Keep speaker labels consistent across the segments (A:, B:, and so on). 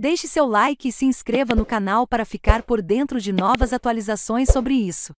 A: Deixe seu like e se inscreva no canal para ficar por dentro de novas atualizações sobre isso.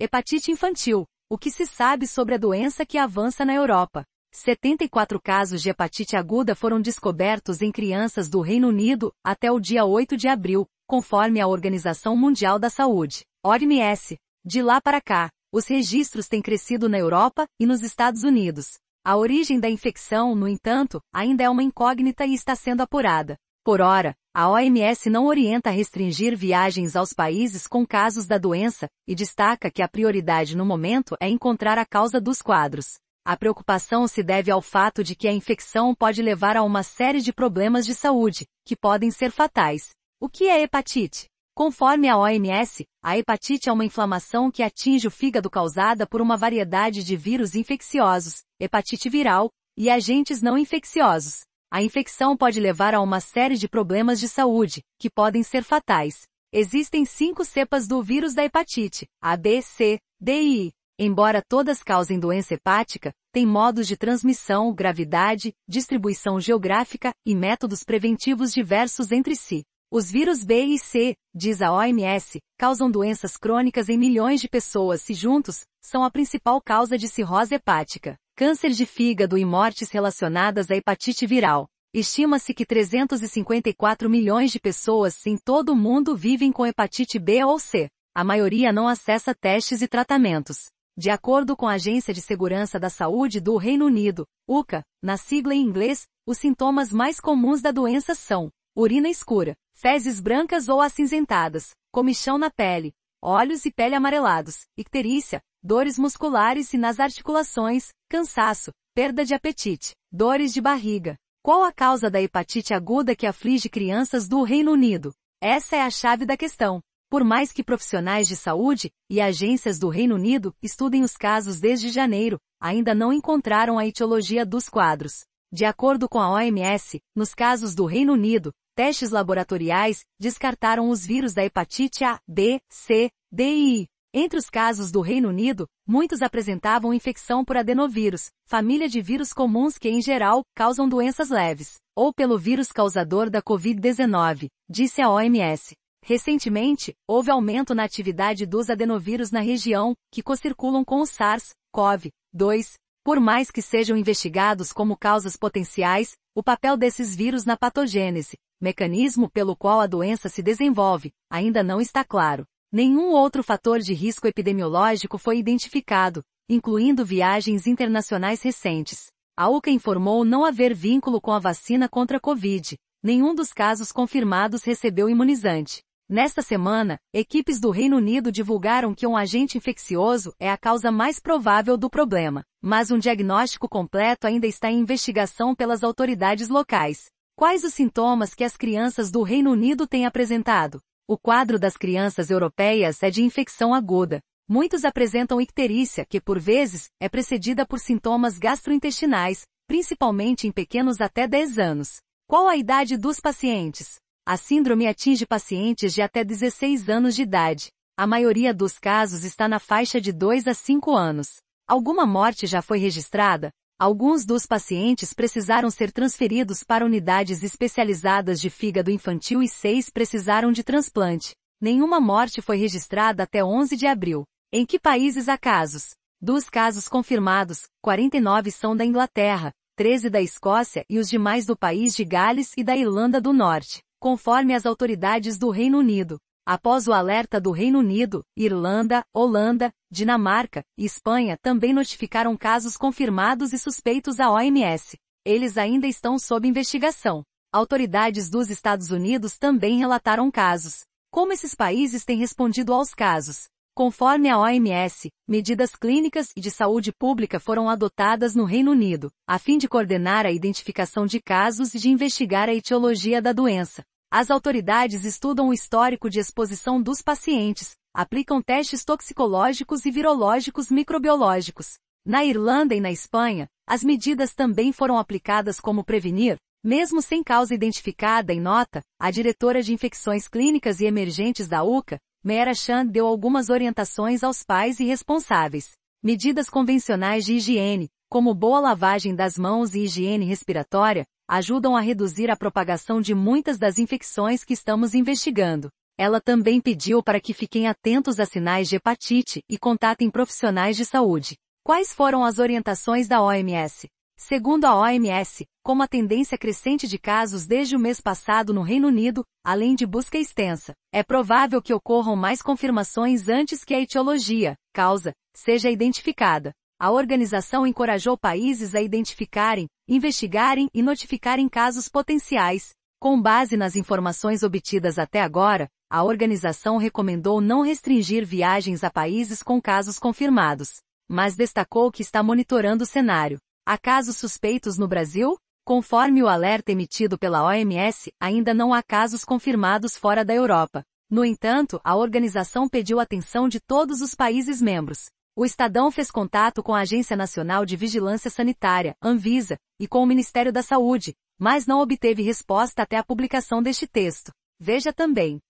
A: Hepatite infantil. O que se sabe sobre a doença que avança na Europa? 74 casos de hepatite aguda foram descobertos em crianças do Reino Unido até o dia 8 de abril, conforme a Organização Mundial da Saúde, OMS. De lá para cá, os registros têm crescido na Europa e nos Estados Unidos. A origem da infecção, no entanto, ainda é uma incógnita e está sendo apurada. Por ora, a OMS não orienta a restringir viagens aos países com casos da doença, e destaca que a prioridade no momento é encontrar a causa dos quadros. A preocupação se deve ao fato de que a infecção pode levar a uma série de problemas de saúde, que podem ser fatais. O que é hepatite? Conforme a OMS, a hepatite é uma inflamação que atinge o fígado causada por uma variedade de vírus infecciosos, hepatite viral e agentes não infecciosos. A infecção pode levar a uma série de problemas de saúde, que podem ser fatais. Existem cinco cepas do vírus da hepatite, A, B, C, D e I. Embora todas causem doença hepática, têm modos de transmissão, gravidade, distribuição geográfica e métodos preventivos diversos entre si. Os vírus B e C, diz a OMS, causam doenças crônicas em milhões de pessoas e juntos, são a principal causa de cirrose hepática, câncer de fígado e mortes relacionadas à hepatite viral. Estima-se que 354 milhões de pessoas em todo o mundo vivem com hepatite B ou C. A maioria não acessa testes e tratamentos. De acordo com a Agência de Segurança da Saúde do Reino Unido, UCA, na sigla em inglês, os sintomas mais comuns da doença são urina escura, fezes brancas ou acinzentadas, comichão na pele, olhos e pele amarelados, icterícia, dores musculares e nas articulações, cansaço, perda de apetite, dores de barriga. Qual a causa da hepatite aguda que aflige crianças do Reino Unido? Essa é a chave da questão. Por mais que profissionais de saúde e agências do Reino Unido estudem os casos desde janeiro, ainda não encontraram a etiologia dos quadros. De acordo com a OMS, nos casos do Reino Unido, testes laboratoriais descartaram os vírus da hepatite A, B, C, D e I. Entre os casos do Reino Unido, muitos apresentavam infecção por adenovírus, família de vírus comuns que, em geral, causam doenças leves, ou pelo vírus causador da Covid-19, disse a OMS. Recentemente, houve aumento na atividade dos adenovírus na região, que co-circulam com o SARS-CoV-2, por mais que sejam investigados como causas potenciais, o papel desses vírus na patogênese, mecanismo pelo qual a doença se desenvolve, ainda não está claro. Nenhum outro fator de risco epidemiológico foi identificado, incluindo viagens internacionais recentes. A UCA informou não haver vínculo com a vacina contra a Covid. Nenhum dos casos confirmados recebeu imunizante. Nesta semana, equipes do Reino Unido divulgaram que um agente infeccioso é a causa mais provável do problema, mas um diagnóstico completo ainda está em investigação pelas autoridades locais. Quais os sintomas que as crianças do Reino Unido têm apresentado? O quadro das crianças europeias é de infecção aguda. Muitos apresentam icterícia, que por vezes é precedida por sintomas gastrointestinais, principalmente em pequenos até 10 anos. Qual a idade dos pacientes? A síndrome atinge pacientes de até 16 anos de idade. A maioria dos casos está na faixa de 2 a 5 anos. Alguma morte já foi registrada? Alguns dos pacientes precisaram ser transferidos para unidades especializadas de fígado infantil e seis precisaram de transplante. Nenhuma morte foi registrada até 11 de abril. Em que países há casos? Dos casos confirmados, 49 são da Inglaterra, 13 da Escócia e os demais do país de Gales e da Irlanda do Norte conforme as autoridades do Reino Unido. Após o alerta do Reino Unido, Irlanda, Holanda, Dinamarca e Espanha também notificaram casos confirmados e suspeitos à OMS. Eles ainda estão sob investigação. Autoridades dos Estados Unidos também relataram casos. Como esses países têm respondido aos casos? Conforme a OMS, medidas clínicas e de saúde pública foram adotadas no Reino Unido, a fim de coordenar a identificação de casos e de investigar a etiologia da doença. As autoridades estudam o histórico de exposição dos pacientes, aplicam testes toxicológicos e virológicos microbiológicos. Na Irlanda e na Espanha, as medidas também foram aplicadas como prevenir, mesmo sem causa identificada em nota, a diretora de infecções clínicas e emergentes da UCA, Mera Chan deu algumas orientações aos pais e responsáveis. Medidas convencionais de higiene, como boa lavagem das mãos e higiene respiratória, ajudam a reduzir a propagação de muitas das infecções que estamos investigando. Ela também pediu para que fiquem atentos a sinais de hepatite e contatem profissionais de saúde. Quais foram as orientações da OMS? Segundo a OMS, com a tendência crescente de casos desde o mês passado no Reino Unido, além de busca extensa, é provável que ocorram mais confirmações antes que a etiologia, causa, seja identificada. A organização encorajou países a identificarem, investigarem e notificarem casos potenciais. Com base nas informações obtidas até agora, a organização recomendou não restringir viagens a países com casos confirmados, mas destacou que está monitorando o cenário. Há casos suspeitos no Brasil? Conforme o alerta emitido pela OMS, ainda não há casos confirmados fora da Europa. No entanto, a organização pediu atenção de todos os países membros. O Estadão fez contato com a Agência Nacional de Vigilância Sanitária, Anvisa, e com o Ministério da Saúde, mas não obteve resposta até a publicação deste texto. Veja também.